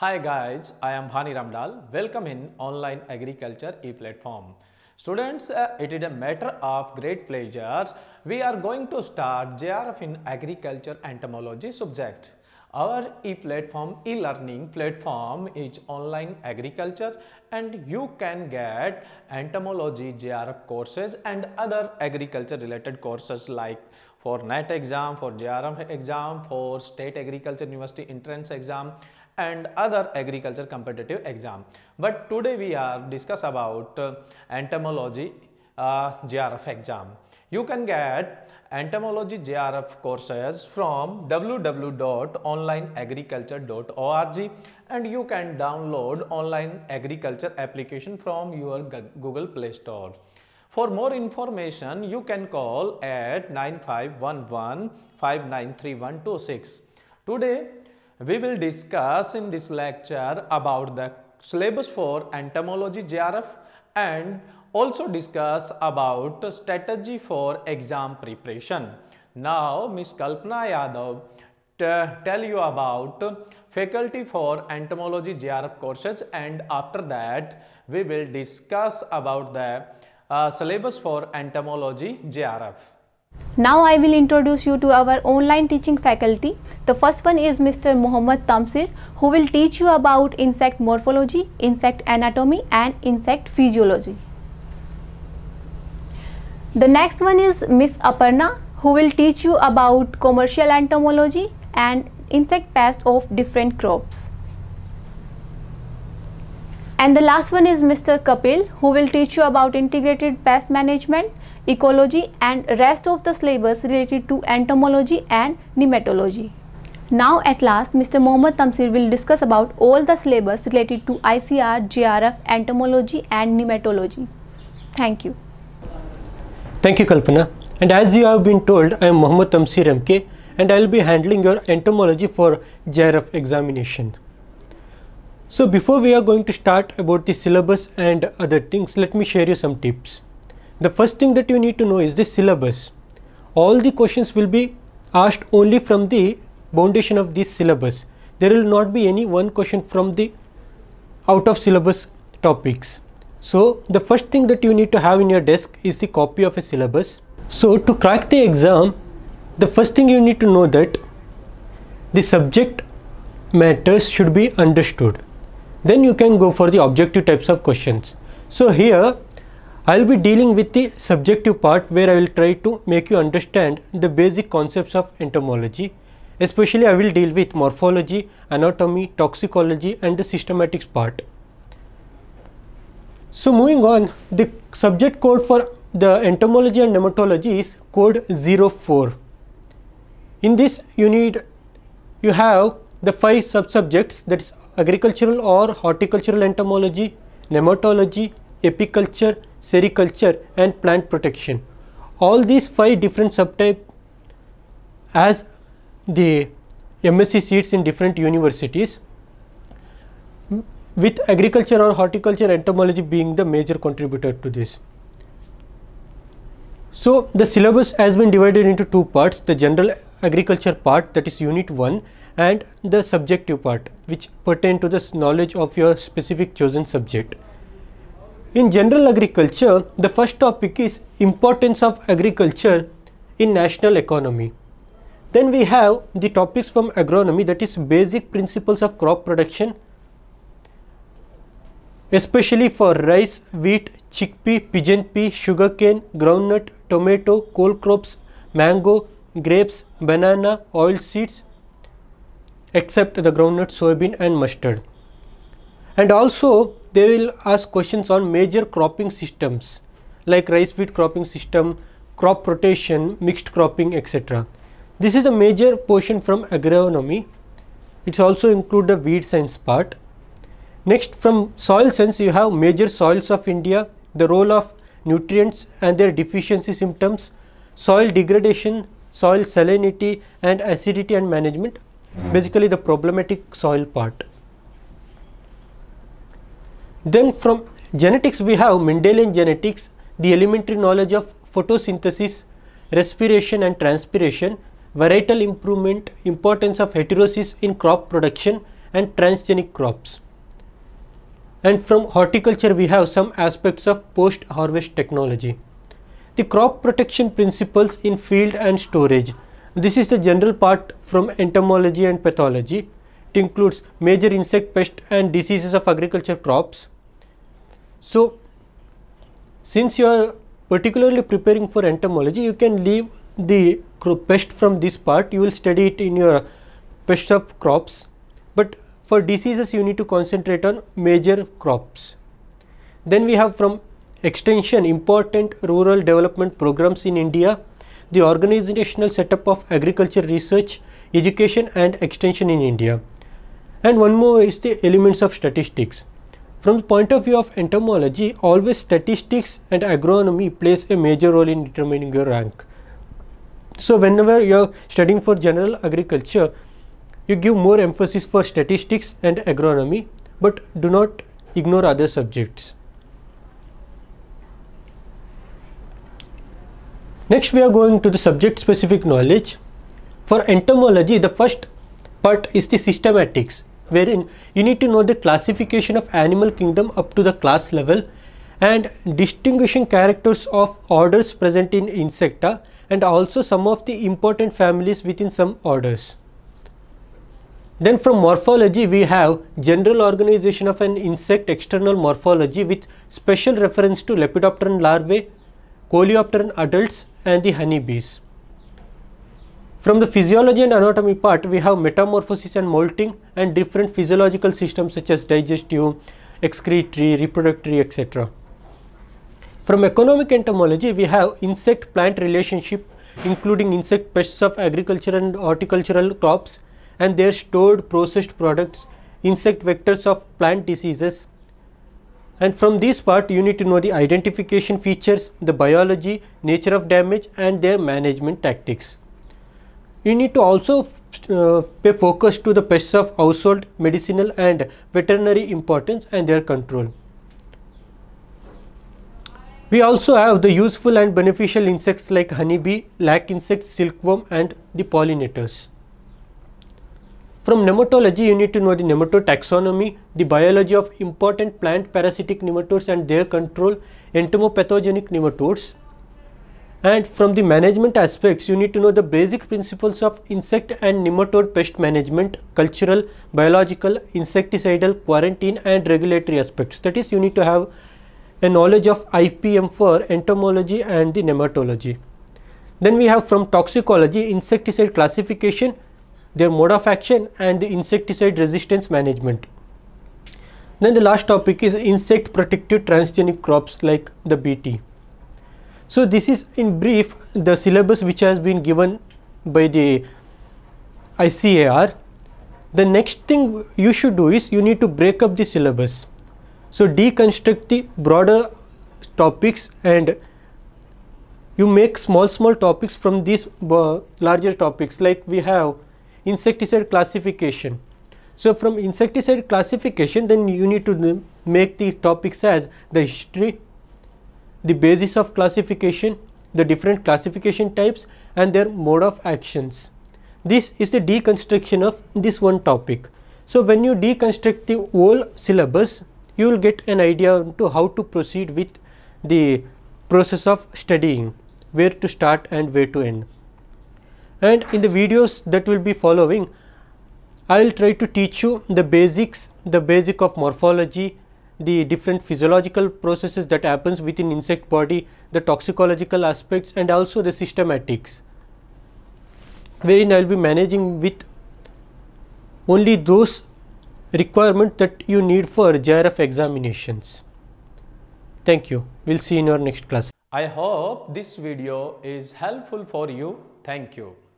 Hi guys, I am Bhani Ramdal. Welcome in Online Agriculture e-platform. Students, uh, it is a matter of great pleasure. We are going to start JRF in Agriculture Entomology subject. Our e-platform, e-learning platform is online agriculture and you can get entomology JRF courses and other agriculture related courses like for NET exam, for JRF exam, for State Agriculture University entrance exam and other agriculture competitive exam. But today we are discuss about uh, entomology uh, JRF exam. You can get entomology JRF courses from www.onlineagriculture.org and you can download online agriculture application from your Google Play Store. For more information, you can call at 9511593126. Today, we will discuss in this lecture about the syllabus for entomology GRF and also discuss about strategy for exam preparation. Now, Ms. Kalpana Yadav tell you about faculty for entomology GRF courses and after that we will discuss about the uh, syllabus for entomology GRF. Now I will introduce you to our online teaching faculty. The first one is Mr. Mohammad Tamsir who will teach you about insect morphology, insect anatomy and insect physiology. The next one is Miss Aparna who will teach you about commercial entomology and insect pests of different crops. And the last one is Mr. Kapil who will teach you about integrated pest management ecology and rest of the syllabus related to entomology and nematology. Now at last Mr. Mohammad Tamsir will discuss about all the syllabus related to ICR, GRF, entomology and nematology. Thank you. Thank you Kalpana and as you have been told I am Mohammad Tamsir MK and I will be handling your entomology for GRF examination. So before we are going to start about the syllabus and other things let me share you some tips the first thing that you need to know is the syllabus. All the questions will be asked only from the foundation of this syllabus. There will not be any one question from the out of syllabus topics. So the first thing that you need to have in your desk is the copy of a syllabus. So to crack the exam, the first thing you need to know that the subject matters should be understood. Then you can go for the objective types of questions. So here I'll be dealing with the subjective part where I will try to make you understand the basic concepts of entomology. Especially I will deal with morphology, anatomy, toxicology and the systematics part. So moving on, the subject code for the entomology and nematology is code 04. In this you need, you have the five sub-subjects that is agricultural or horticultural entomology, nematology, apiculture, sericulture and plant protection. All these five different subtype as the MSc seats in different universities with agriculture or horticulture entomology being the major contributor to this. So the syllabus has been divided into two parts, the general agriculture part that is unit 1 and the subjective part which pertain to the knowledge of your specific chosen subject. In general agriculture, the first topic is importance of agriculture in national economy. Then we have the topics from agronomy that is basic principles of crop production, especially for rice, wheat, chickpea, pigeon pea, sugarcane, groundnut, tomato, coal crops, mango, grapes, banana, oil seeds, except the groundnut, soybean and mustard. And also they will ask questions on major cropping systems like rice wheat cropping system, crop rotation, mixed cropping etc. This is a major portion from agronomy. It's also include the weed science part. Next from soil science you have major soils of India, the role of nutrients and their deficiency symptoms, soil degradation, soil salinity and acidity and management mm-hmm. basically the problematic soil part. Then from genetics we have Mendelian genetics, the elementary knowledge of photosynthesis, respiration and transpiration, varietal improvement, importance of heterosis in crop production and transgenic crops. And from horticulture we have some aspects of post harvest technology. The crop protection principles in field and storage. This is the general part from entomology and pathology. It includes major insect pest and diseases of agriculture crops. So, since you are particularly preparing for entomology, you can leave the pest from this part, you will study it in your pest of crops, but for diseases you need to concentrate on major crops. Then we have from extension important rural development programs in India, the organizational setup of agriculture research, education and extension in India. And one more is the elements of statistics. From the point of view of entomology, always statistics and agronomy plays a major role in determining your rank. So whenever you are studying for general agriculture, you give more emphasis for statistics and agronomy, but do not ignore other subjects. Next we are going to the subject specific knowledge. For entomology, the first part is the systematics wherein you need to know the classification of animal kingdom up to the class level and distinguishing characters of orders present in insecta and also some of the important families within some orders. Then from morphology we have general organization of an insect external morphology with special reference to lepidopteran larvae, coleopteran adults and the honeybees. From the physiology and anatomy part, we have metamorphosis and molting and different physiological systems such as digestive, excretory, reproductory, etc. From economic entomology, we have insect-plant relationship including insect pests of agriculture and horticultural crops and their stored processed products, insect vectors of plant diseases. And from this part, you need to know the identification features, the biology, nature of damage and their management tactics. You need to also uh, pay focus to the pests of household, medicinal and veterinary importance and their control. We also have the useful and beneficial insects like honeybee, lac insect, silkworm and the pollinators. From nematology, you need to know the nematode taxonomy, the biology of important plant parasitic nematodes and their control, entomopathogenic nematodes, and from the management aspects, you need to know the basic principles of insect and nematode pest management, cultural, biological, insecticidal, quarantine and regulatory aspects. That is, you need to have a knowledge of IPM for entomology and the nematology. Then we have from toxicology, insecticide classification, their mode of action and the insecticide resistance management. Then the last topic is insect protective transgenic crops like the BT. So this is in brief the syllabus which has been given by the ICAR. The next thing you should do is you need to break up the syllabus. So deconstruct the broader topics and you make small small topics from these uh, larger topics like we have insecticide classification. So from insecticide classification then you need to make the topics as the history, the basis of classification, the different classification types and their mode of actions. This is the deconstruction of this one topic. So, when you deconstruct the whole syllabus, you will get an idea to how to proceed with the process of studying, where to start and where to end. And in the videos that will be following, I will try to teach you the basics, the basic of morphology, the different physiological processes that happens within insect body, the toxicological aspects and also the systematics, wherein I will be managing with only those requirements that you need for JRF examinations. Thank you. We will see in our next class. I hope this video is helpful for you. Thank you.